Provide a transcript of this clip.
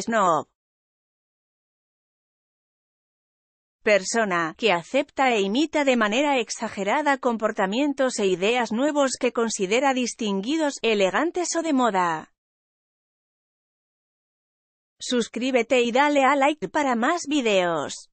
Snob. Persona, que acepta e imita de manera exagerada comportamientos e ideas nuevos que considera distinguidos, elegantes o de moda. Suscríbete y dale a like para más videos.